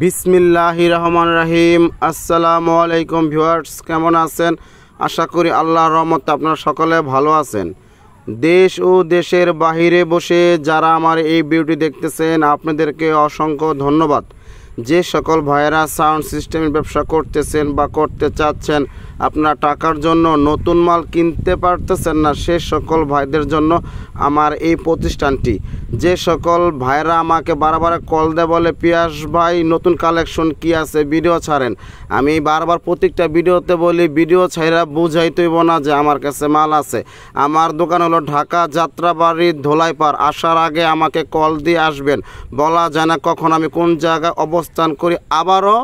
বিসমিল্লাহি রহমান রাহিম আসসালামু আলাইকুম ভিউয়ার্স কেমন আছেন আশা করি আল্লাহ রহমত আপনারা সকলে ভালো আছেন দেশ ও দেশের বাহিরে বসে যারা আমার এই ভিডিওটি দেখতেছেন আপনাদেরকে অসংখ্য ধন্যবাদ যে সকল ভাইয়েরা সাউন্ড সিস্টেমের ব্যবসা করতেছেন বা করতে চাচ্ছেন আপনার টাকার জন্য নতুন মাল কিনতে পারতেছেন না সে সকল ভাইদের জন্য আমার এই প্রতিষ্ঠানটি যে সকল ভাইরা আমাকে বারবার কল দেয় বলে পিয়াস ভাই নতুন কালেকশন কি আছে ভিডিও ছাড়েন আমি বারবার প্রত্যেকটা ভিডিওতে বলি ভিডিও ছাইরা বুঝাইতেইব না যে আমার কাছে মাল আছে আমার দোকান হলো ঢাকা যাত্রাবাড়ি ধোলাইপাড় আসার আগে আমাকে কল দিয়ে আসবেন বলা যায় না কখন আমি কোন জায়গায় অবস্থান করি আবারও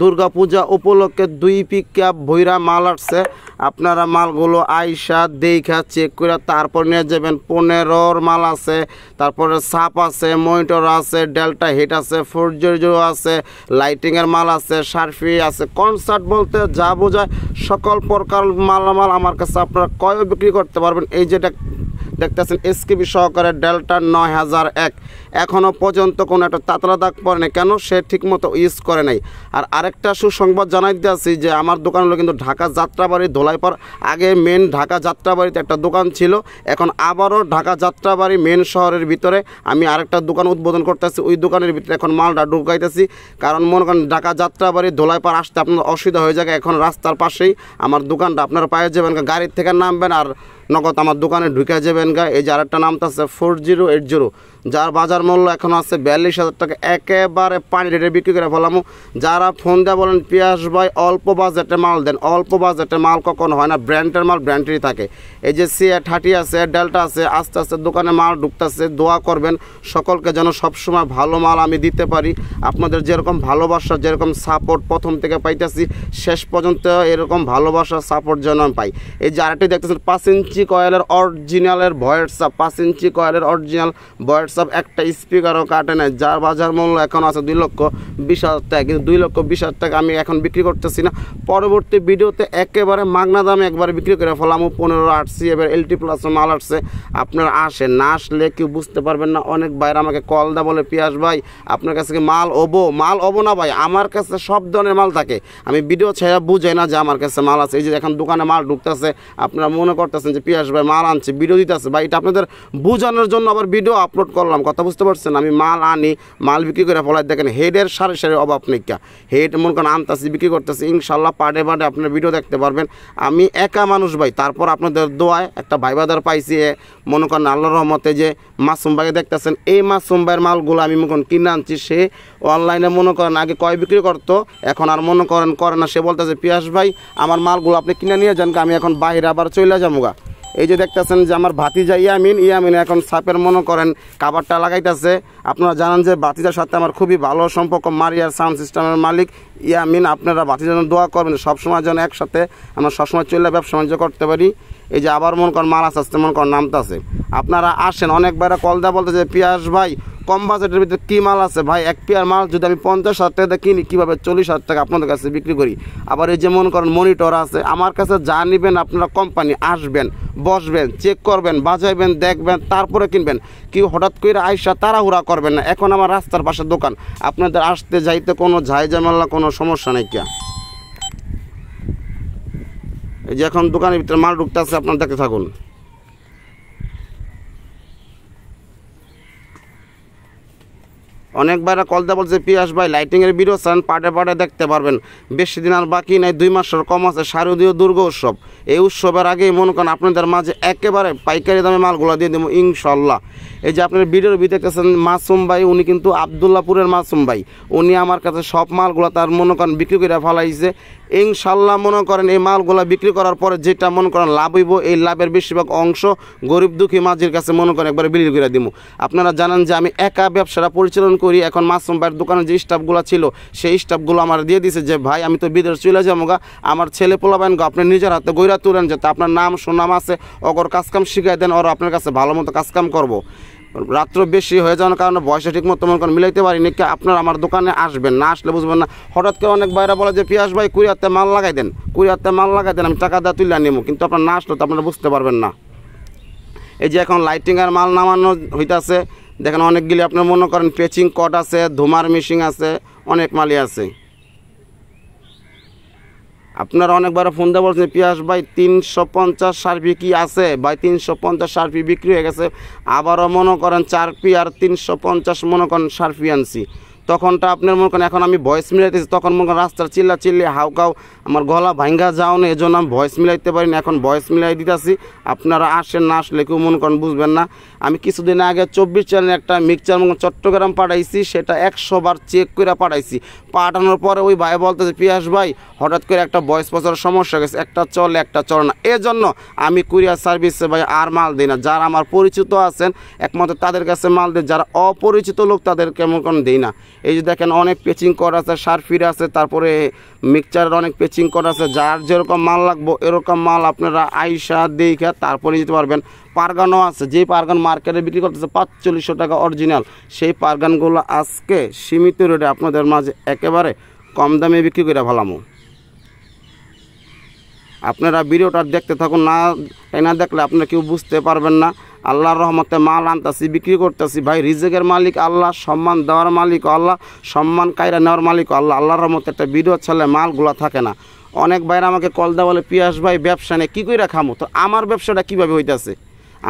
দুর্গাপূজা উপলক্ষে দুই পিক ক্যাব ভৈরা মাল আসছে আপনারা মালগুলো আইসা দেখা চেক করে তারপর নিয়ে যাবেন পনেরোর মাল আছে তারপরে সাপ আছে মনিটর আছে ডেল্টা হিট আছে ফোর জোর আছে লাইটিংয়ের মাল আছে সার্ফি আছে কনসার্ট বলতে যা বোঝায় সকল প্রকার মালামাল আমার কাছে আপনারা কয় বিক্রি করতে পারবেন এই যেটা দেখতেছেন বি সহকারে ডেল্টা নয় হাজার এক এখনও পর্যন্ত কোনো একটা তাতলা দাগ পরে নাই কেন সে ঠিকমতো ইউজ করে নাই আর আরেকটা সুসংবাদ জানাই দিয়েছি যে আমার দোকান হলো কিন্তু ঢাকা যাত্রাবাড়ি ধোলাইপার আগে মেন ঢাকা যাত্রাবাড়িতে একটা দোকান ছিল এখন আবারও ঢাকা যাত্রাবাড়ি মেন শহরের ভিতরে আমি আরেকটা দোকান উদ্বোধন করতেছি ওই দোকানের ভিতরে এখন মালটা ঢুকাইতেছি কারণ মনে করেন ঢাকা যাত্রাবাড়ি ধোলাইপার আসতে আপনার অসুবিধা হয়ে যাবে এখন রাস্তার পাশেই আমার দোকানটা আপনারা পায়ে যাবেন গাড়ির থেকে নামবেন আর নগদ আমার দোকানে ঢুকে যাবেন গা এই যে আরেকটা নামটা আছে ফোর জিরো এইট জিরো যার বাজার মূল্য এখন আছে বিয়াল্লিশ হাজার টাকা একেবারে পানি রেটে বিক্রি করে ফেলামো যারা ফোন দেওয়া বলেন পিয়াস ভাই অল্প বাজেটে মাল দেন অল্প বাজেটে মাল কখনো হয় না ব্র্যান্ডের মাল ব্র্যান্ডেরই থাকে এই যে এ থার্টি আছে ডেল্টা আছে আস্তে আস্তে দোকানে মাল ঢুকতেছে দোয়া করবেন সকলকে যেন সবসময় ভালো মাল আমি দিতে পারি আপনাদের যেরকম ভালোবাসা যেরকম সাপোর্ট প্রথম থেকে পাইতেছি শেষ পর্যন্ত এরকম ভালোবাসা সাপোর্ট যেন আমি পাই এই যে আরেকটি দেখতেছেন পাঁচ ইঞ্চ ইঞ্চি কয়েলের অরিজিনালের ভয়েটসাপ পাঁচ ইঞ্চি কয়েলের অরিজিনাল ভয়েটসাপ একটা স্পিকারও কাটে নেয় যার বাজার মূল্য এখন আছে দুই লক্ষ বিশ হাজার টাকা কিন্তু দুই লক্ষ বিশ হাজার টাকা আমি এখন বিক্রি করতেছি না পরবর্তী ভিডিওতে একেবারে মাগনা দামে একবার বিক্রি করে ফেলাম পনেরো আটসি এবার এলটি প্লাস মাল আসছে আপনার আসে না আসলে কেউ বুঝতে পারবেন না অনেক বাইরে আমাকে কল দা বলে পিয়াস ভাই আপনার কাছে কি মাল ওবো মাল ওবো না ভাই আমার কাছে সব ধরনের মাল থাকে আমি ভিডিও ছেড়ে বুঝাই না যে আমার কাছে মাল আছে এই যে এখন দোকানে মাল ঢুকতেছে আপনারা মনে করতেছেন যে বিজেপি ভাই মাল আনছে ভিডিও আছে ভাই এটা আপনাদের বোঝানোর জন্য আবার ভিডিও আপলোড করলাম কথা বুঝতে পারছেন আমি মাল আনি মাল বিক্রি করে ফলাই দেখেন হেডের সারে সারে অভাব নেই হেড মনে করেন আনতেছি বিক্রি করতেছি ইনশাল্লাহ পার্টে পার্টে আপনার ভিডিও দেখতে পারবেন আমি একা মানুষ ভাই তারপর আপনাদের দোয়ায় একটা ভাইবাদার পাইছি মনে করেন আল্লাহ রহমতে যে মাসুম ভাইকে দেখতেছেন এই মাসুম ভাইয়ের মালগুলো আমি মনে করেন কিনে আনছি সে অনলাইনে মনে করেন আগে কয় বিক্রি করতো এখন আর মনে করেন করে না সে বলতেছে পিয়াস ভাই আমার মালগুলো আপনি কিনে নিয়ে যান আমি এখন বাইরে আবার চলে যাবো গা এই যে দেখতেছেন যে আমার ভাতিজা ইয়ামিন ইয়ামিন এখন সাপের মনে করেন কাবারটা লাগাইতেছে আপনারা জানান যে ভাতিজার সাথে আমার খুবই ভালো সম্পর্ক মারিয়ার সাউন্ড সিস্টেমের মালিক ইয়ামিন আপনারা ভাতিজার যেন দোয়া করবেন সবসময় যেন একসাথে আমরা সবসময় চলে ব্যবসা বাণিজ্য করতে পারি এই যে আবার মন কর মাল আসতে মন নামতে নামতাছে আপনারা আসেন অনেক বাইরে কল দেওয়া যে পিয়াস ভাই কম বাজেটের ভিতরে কী মাল আছে ভাই এক পিয়ার মাল যদি আমি পঞ্চাশ হাজার টাকা দিয়ে কিনি কীভাবে চল্লিশ হাজার টাকা আপনাদের কাছে বিক্রি করি আবার এই যে মনে করেন মনিটর আছে আমার কাছে যা নেবেন আপনারা কোম্পানি আসবেন বসবেন চেক করবেন বাজাইবেন দেখবেন তারপরে কিনবেন কি হঠাৎ করে আইসা তাড়াহুড়া করবেন না এখন আমার রাস্তার পাশে দোকান আপনাদের আসতে যাইতে কোনো ঝাই ঝামেলা কোনো সমস্যা নেই কিয়া এই যে এখন দোকানের ভিতরে মাল ঢুকতে আছে আপনার দেখতে থাকুন অনেকবার কল দিয়ে বলছে পিয়াস ভাই লাইটিংয়ের ভিডিও চান পাটে পাটে দেখতে পারবেন বেশি দিন আর বাকি নাই দুই মাসের কম আছে শারদীয় দুর্গ উৎসব এই উৎসবের আগেই মনে করেন আপনাদের মাঝে একেবারে পাইকারি দামে মালগুলো দিয়ে দেবো ইনশাল্লাহ এই যে আপনার ভিডিওর ভিতরে গেছেন মাসুম ভাই উনি কিন্তু আবদুল্লাপুরের মাসুম ভাই উনি আমার কাছে সব মালগুলো তার মনে করেন বিক্রি করে ফেলাইছে ইনশাল্লাহ মনে করেন এই মালগুলো বিক্রি করার পরে যেটা মনে করেন লাভ হইব এই লাভের বেশিরভাগ অংশ গরিব দুঃখী মাঝির কাছে মনে করেন একবার বিলি করে দিব আপনারা জানেন যে আমি একা ব্যবসাটা পরিচালন করি এখন মাসুম ভাইয়ের দোকানে যে স্টাফগুলো ছিল সেই স্টাফগুলো আমার দিয়ে দিছে যে ভাই আমি তো বিদেশ চলে যাবো গা আমার ছেলে পোলাবেন গা আপনি নিজের হাতে গইরা তুলেন যাতে আপনার নাম সুনাম আছে অগর কাজকাম শিখাই দেন ওর আপনার কাছে ভালো মতো কাজকাম করবো রাত্র বেশি হয়ে যাওয়ার কারণে বয়সে মতো মনে করেন মিলাইতে পারিনি কি আপনার আমার দোকানে আসবেন না আসলে বুঝবেন না হঠাৎ করে অনেক বাইরা বলে যে পিয়াস ভাই কুড়িয়াতে মাল লাগাই দেন কুড়িয়াতে মাল লাগাই দেন আমি টাকা দেওয়া তুলে নিব কিন্তু আপনার না আসলে তো আপনারা বুঝতে পারবেন না এই যে এখন লাইটিংয়ের মাল নামানো হইতাছে দেখেন অনেকগুলি আপনার মনে করেন পেচিং কট আছে ধুমার মেশিন আছে অনেক মালই আছে আপনারা অনেকবার ফোন দিয়ে বলছেন পিয়াস ভাই তিনশো পঞ্চাশ সার্ভি কি আছে ভাই তিনশো পঞ্চাশ সার্ভি বিক্রি হয়ে গেছে আবারও মনে করেন চার পি আর তিনশো পঞ্চাশ মনে করেন সার্ভি আনছি তখনটা আপনার মনে করেন এখন আমি ভয়েস মিলাইতেছি তখন মনে করেন রাস্তার চিল্লা চিল্লি হাউকাউ আমার গলা ভাঙ্গা যাও না এই জন্য আমি ভয়েস মিলাইতে পারি না এখন ভয়েস মিলাই দিতেছি আপনারা আসেন না আসলে কেউ মনে করেন বুঝবেন না আমি কিছুদিন আগে চব্বিশ চ্যানেল একটা মিক্সচার মনে চট্টগ্রাম পাঠাইছি সেটা একশো বার চেক করে পাঠাইছি পাঠানোর পরে ওই ভাই বলতেছে পিয়াস ভাই হঠাৎ করে একটা ভয়েস প্রচারের সমস্যা গেছে একটা চলে একটা চল না এজন্য আমি কুরিয়ার সার্ভিসে ভাই আর মাল দিই না যারা আমার পরিচিত আছেন একমাত্র তাদের কাছে মাল দিই যারা অপরিচিত লোক তাদেরকে মনে করেন দিই না এই যে দেখেন অনেক পেচিং করা আছে সারফির আছে তারপরে মিক্সচারের অনেক পেচিং করা আছে যার যেরকম মাল লাগবো এরকম মাল আপনারা আইসা দেখা তারপরে যেতে পারবেন পারগানও আছে যে পারগান মার্কেটে বিক্রি করতেছে পাঁচচল্লিশশো টাকা অরিজিনাল সেই পারগানগুলো আজকে সীমিত রেটে আপনাদের মাঝে একেবারে কম দামে বিক্রি করে ভালামো আপনারা ভিডিওটা দেখতে থাকুন না না দেখলে আপনারা কেউ বুঝতে পারবেন না আল্লাহর রহমতে মাল আনতাছি বিক্রি করতেছি ভাই রিজেকের মালিক আল্লাহ সম্মান দেওয়ার মালিক আল্লাহ সম্মান কায়রা নেওয়ার মালিক আল্লাহ আল্লাহর রহমতে একটা ভিডিও ছেলে মালগুলো থাকে না অনেক ভাইরা আমাকে কল দেওয়া বলে পিয়াস ভাই ব্যবসা নেই কী করে খামো তো আমার ব্যবসাটা কীভাবে হইতেছে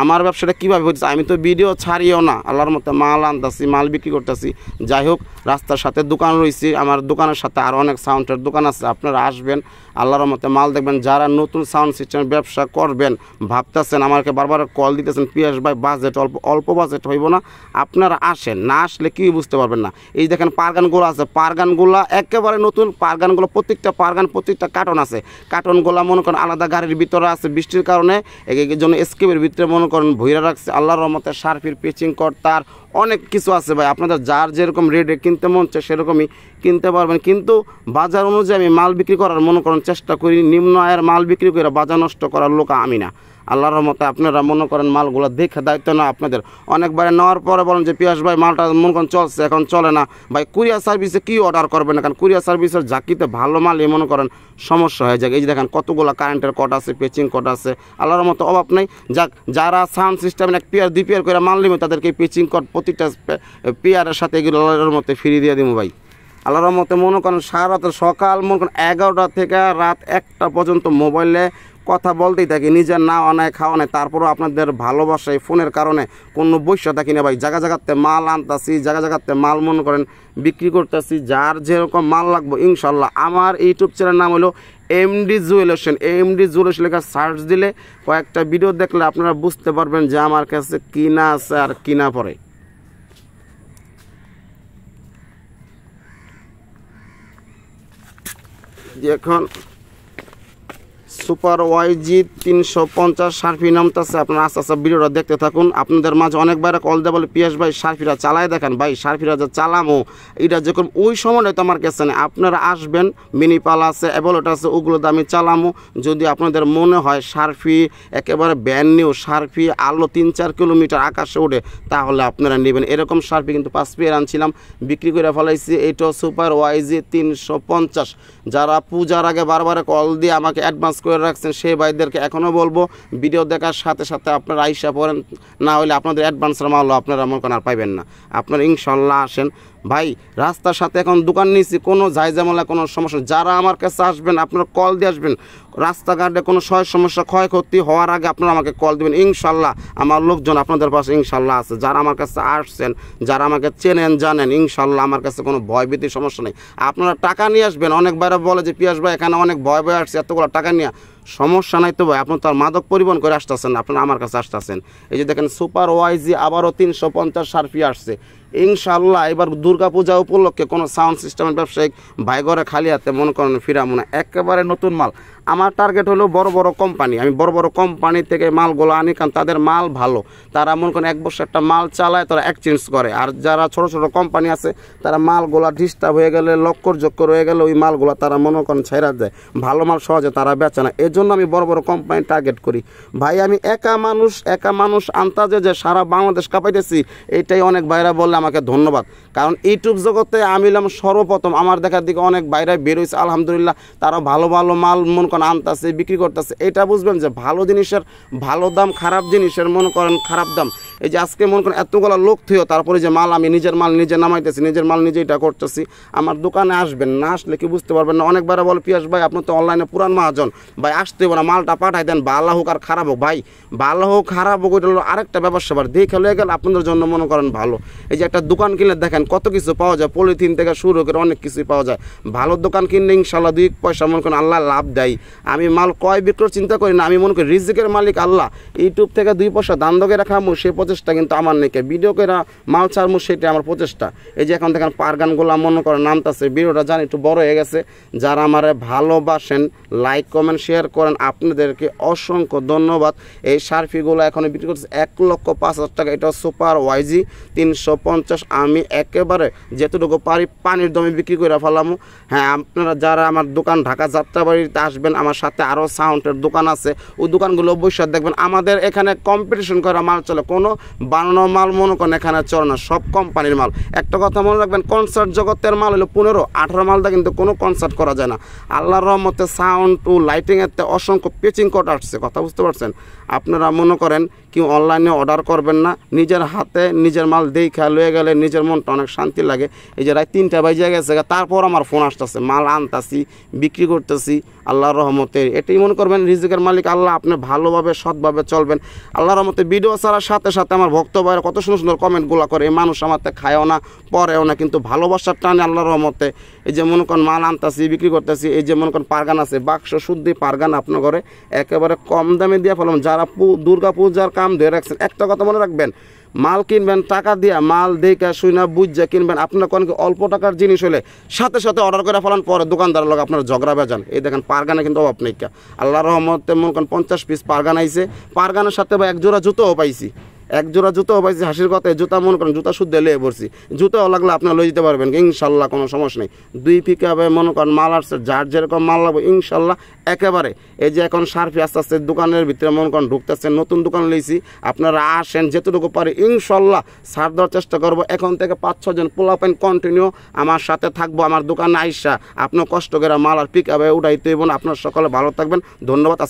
আমার ব্যবসাটা কীভাবে হইতেছে আমি তো ভিডিও ছাড়িও না আল্লাহর মতো মাল আনতাছি মাল বিক্রি করতেছি যাই হোক রাস্তার সাথে দোকান রয়েছে আমার দোকানের সাথে আর অনেক সাউন্ডের দোকান আছে আপনারা আসবেন আল্লাহর মতে মাল দেখবেন যারা নতুন সাউন্ড সিস্টেম ব্যবসা করবেন ভাবতেছেন আমাকে বারবার কল দিতেছেন পিএস ভাই বাজেট অল্প অল্প বাজেট হইব না আপনারা আসেন না আসলে কী বুঝতে পারবেন না এই দেখেন পারগানগুলো আছে পারগানগুলো একেবারে নতুন পারগানগুলো প্রত্যেকটা পারগান প্রত্যেকটা কার্টন আছে কার্টনগুলো মনে করেন আলাদা গাড়ির ভিতরে আছে বৃষ্টির কারণে এই জন্য স্কেপের ভিতরে মনে করেন ভৈরা রাখছে আল্লাহর মতে সার্ফির পিচিং কর্তার অনেক কিছু আছে ভাই আপনাদের যার যেরকম রেডে কিন্তু কিনতে মন চায় সেরকমই কিনতে পারবেন কিন্তু বাজার অনুযায়ী আমি মাল বিক্রি করার মনে করার চেষ্টা করি নিম্ন আয়ের মাল বিক্রি করে বাজার নষ্ট করার লোক আমি না আল্লাহর রহমতে আপনারা মনে করেন মালগুলো দেখে দায়িত্ব না আপনাদের অনেকবার নেওয়ার পরে বলেন যে পিয়াস ভাই মালটা মনে করেন চলছে এখন চলে না ভাই কুরিয়ার সার্ভিসে কি অর্ডার করবেন না কুরিয়ার সার্ভিসের জাকিতে ভালো মাল এই মনে করেন সমস্যা হয়ে যায় এই যে দেখেন কতগুলো কারেন্টের কট আছে পেচিং কট আছে আল্লাহর মতো অভাব নেই যাক যারা সাউন্ড সিস্টেম এক পেয়ার দুই করে মাল নেবে তাদেরকে পেচিং কট প্রতিটা পেয়ারের সাথে এগুলো আল্লাহর মতো ফিরিয়ে দিয়ে দেবো ভাই আল্লাহর মতে মনে করেন সারা রাতের সকাল মনে করেন এগারোটা থেকে রাত একটা পর্যন্ত মোবাইলে কথা বলতেই থাকি নিজের না অনায় খাওয়া নেয় তারপরেও আপনাদের ভালোবাসায় ফোনের কারণে কোনো বৈশ্য থাকি না ভাই জায়গা জায়গাতে মাল আনতাছি জায়গা জায়গাতে মাল মনে করেন বিক্রি করতেছি যার যেরকম মাল লাগবো ইনশাল্লাহ আমার ইউটিউব চ্যানেল নাম হলো এমডি জুয়েলেশন এমডি জুয়েলেশন লেখা সার্চ দিলে কয়েকটা ভিডিও দেখলে আপনারা বুঝতে পারবেন যে আমার কাছে কিনা আছে আর কিনা পড়ে এখন সুপার ওয়াইজি তিনশো পঞ্চাশ সার্ফি নামতেছে আপনার আস্তে আস্তে ভিডিওটা দেখতে থাকুন আপনাদের মাঝে অনেকবার কল দেবল পিয়াস ভাই সার্ফিরা চালায় দেখেন ভাই সার্ফিরা যে চালামো এটা যেরকম ওই সময় তো আমার কাছে নেই আপনারা আসবেন মিনি পাল আছে অ্যাবলেট আছে ওগুলো দামি চালামো যদি আপনাদের মনে হয় সার্ফি একেবারে ব্যান নিউ সার্ফি আলো তিন চার কিলোমিটার আকাশে ওঠে তাহলে আপনারা নেবেন এরকম সার্ফি কিন্তু পাঁচ পেয়ে আনছিলাম বিক্রি করে ফেলাইছি এইটা সুপার ওয়াইজি তিনশো পঞ্চাশ যারা পূজার আগে বারবার কল দিয়ে আমাকে অ্যাডভান্স করে রাখছেন সেই ভাইদেরকে এখনও বলবো ভিডিও দেখার সাথে সাথে আপনারা আইসা পড়েন না হলে আপনাদের অ্যাডভান্সের মাল আপনারা মনে করেন আর পাইবেন না আপনারা ইনশাল্লাহ আসেন ভাই রাস্তার সাথে এখন দোকান নিয়েছি কোনো ঝামেলা কোনো সমস্যা যারা আমার কাছে আসবেন আপনারা কল দিয়ে আসবেন রাস্তাঘাটে কোনো সহজ সমস্যা ক্ষয়ক্ষতি হওয়ার আগে আপনারা আমাকে কল দেবেন ইনশাল্লাহ আমার লোকজন আপনাদের পাশে ইনশাল্লাহ আছে যারা আমার কাছে আসছেন যারা আমাকে চেনেন জানেন ইনশাল্লাহ আমার কাছে কোনো ভয়ভীতি সমস্যা নেই আপনারা টাকা নিয়ে আসবেন অনেক বাইরে বলে যে পিয়াস ভাই এখানে অনেক ভয় ভয় আসছে এতগুলো টাকা নিয়ে সমস্যা নাই তো ভাই আপনার তার মাদক পরিবহন করে আসতেছেন আপনারা আমার কাছে আসতেছেন এই যে দেখেন সুপার ওয়াইজি আবারও তিনশো পঞ্চাশ সার্ফি আসছে ইনশাল্লাহ এবার দুর্গাপূজা উপলক্ষে কোনো সাউন্ড সিস্টেমের ব্যবসায়িক ভাইগরে খালি হাতে মনে করেন ফিরামো না একেবারে নতুন মাল আমার টার্গেট হলো বড় বড় কোম্পানি আমি বড় বড় কোম্পানি থেকে মালগুলো আনি কারণ তাদের মাল ভালো তারা মনে করেন এক বছর একটা মাল চালায় তারা এক্সচেঞ্জ করে আর যারা ছোট ছোট কোম্পানি আছে তারা মালগুলা ডিস্টার্ব হয়ে গেলে লক্ষ্যযোগ্য রয়ে গেলে ওই মালগুলো তারা মনে করেন ছেড়া দেয় ভালো মাল সহজে তারা বেচে না জন্য আমি বড় বড় কোম্পানি টার্গেট করি ভাই আমি একা মানুষ একা মানুষ আন্তাজে যে সারা বাংলাদেশ কাঁপাইতেছি এইটাই অনেক ভাইরা বললে আমাকে ধন্যবাদ কারণ ইউটিউব জগতে আমি সর্বপ্রথম আমার দেখার দিকে অনেক বাইরে বেরোইছে আলহামদুলিল্লাহ তারা ভালো ভালো মাল মন যখন আনতেছে বিক্রি করতেছে এটা বুঝবেন যে ভালো জিনিসের ভালো দাম খারাপ জিনিসের মনে করেন খারাপ দাম এই যে আজকে মনে করেন এতগুলো লোক থিও তারপরে যে মাল আমি নিজের মাল নিজে নামাইতেছি নিজের মাল নিজে এটা করতেছি আমার দোকানে আসবেন না আসলে কি বুঝতে পারবেন না অনেকবার বল পিয়াস ভাই আপনি তো অনলাইনে পুরান মহাজন ভাই আসতে না মালটা পাঠাই দেন ভালো হোক আর খারাপ হোক ভাই ভালো হোক খারাপ হোক ওইটা হলো আরেকটা ব্যবসা বার দেখে লয়ে গেলে আপনাদের জন্য মনে করেন ভালো এই যে একটা দোকান কিনলে দেখেন কত কিছু পাওয়া যায় পলিথিন থেকে শুরু করে অনেক কিছুই পাওয়া যায় ভালো দোকান কিনলে ইনশাল্লাহ দুই পয়সা মনে করেন আল্লাহ লাভ দেয় আমি মাল কয় বিক্রয় চিন্তা করি না আমি মনে করি রিজিকের মালিক আল্লাহ ইউটিউব থেকে দুই পয়সা দান দোকে রাখামো সেই প্রচেষ্টা কিন্তু আমার নেকে ভিডিও করে মাল ছাড়মো সেটা আমার প্রচেষ্টা এই যে এখন দেখেন পারগানগুলো মনে করে নামতাছে ভিডিওটা জানি একটু বড় হয়ে গেছে যারা আমার ভালোবাসেন লাইক কমেন্ট শেয়ার করেন আপনাদেরকে অসংখ্য ধন্যবাদ এই সার্ফিগুলো এখন বিক্রি করছে এক লক্ষ পাঁচ হাজার টাকা এটা সুপার ওয়াইজি তিনশো পঞ্চাশ আমি একেবারে যেতটুকু পারি পানির দমে বিক্রি করে ফেলামো হ্যাঁ আপনারা যারা আমার দোকান ঢাকা যাত্রাবাড়িতে আসবেন আমার সাথে আরও সাউন্ডের দোকান আছে ওই দোকানগুলো অবশ্যই দেখবেন আমাদের এখানে কম্পিটিশন করা মাল চলে কোনো বানানো মাল মনে করেন এখানে চলে না সব কোম্পানির মাল একটা কথা মনে রাখবেন কনসার্ট জগতের মাল হলো পনেরো আঠারো মালটা কিন্তু কোনো কনসার্ট করা যায় না আল্লাহর রহমতে সাউন্ড ও লাইটিংয়ের অসংখ্য পিচিং কট আসছে কথা বুঝতে পারছেন আপনারা মনে করেন কি অনলাইনে অর্ডার করবেন না নিজের হাতে নিজের মাল দেখা লয়ে গেলে নিজের মনটা অনেক শান্তি লাগে এই যে রায় তিনটা বাজে গেছে তারপর আমার ফোন আসতেছে মাল আনতাছি বিক্রি করতেছি আল্লাহর রহমতে এটাই মনে করবেন রিজিকের মালিক আল্লাহ আপনি ভালোভাবে সৎভাবে চলবেন আল্লাহর রহমতে ভিডিও ছাড়ার সাথে সাথে আমার ভক্ত ভাইয়ের কত সুন্দর সুন্দর কমেন্টগুলো করে এই মানুষ আমাতে খায়ও না পরেও না কিন্তু ভালোবাসার টানে আল্লাহর রহমতে এই যে মনে করেন মাল আনতাছি বিক্রি করতেছি এই যে মনে করেন পারগান আছে বাক্স শুদ্ধি পারগান আপনার ঘরে একেবারে কম দামে দিয়ে ফেলাম যারা দুর্গা পূজার কাম ধরে রাখছেন একটা কথা মনে রাখবেন মাল কিনবেন টাকা দিয়া মাল দেখা শুইনা বুঝা কিনবেন আপনার কোনো অল্প টাকার জিনিস হলে সাথে সাথে অর্ডার করে ফেলান পরে দোকানদারের লোক আপনার ঝগড়া বেজান এই দেখেন পারগানে কিন্তু অভাব নেই আল্লাহ রহমতে মনে করেন পঞ্চাশ পিস পারগান আইসে পারগানের সাথে বা এক জোড়া জুতোও পাইছি এক জোড়া জুতো পাইছি হাসির কথা জুতা মনে করেন জুতা শুদ্ধ লেয়ে পড়ছি জুতো লাগলে আপনার লই যেতে পারবেন ইনশাল্লাহ কোনো সমস্যা নেই দুই পিক আপে মনে করেন মাল আসছে যার যেরকম মাল লাগবে ইনশাল্লাহ একেবারে এই যে এখন সার্ফি আস্তে আস্তে দোকানের ভিতরে মনে করেন ঢুকতেছেন নতুন দোকান লইছি আপনারা আসেন যেতটুকু পারে ইনশাল্লাহ সার দেওয়ার চেষ্টা করবো এখন থেকে পাঁচ ছজন পোলা পেন কন্টিনিউ আমার সাথে থাকবো আমার দোকানে আইসা আপনার কষ্ট করে মাল আর পিক আপে উঠাইতে এবং আপনার সকলে ভালো থাকবেন ধন্যবাদ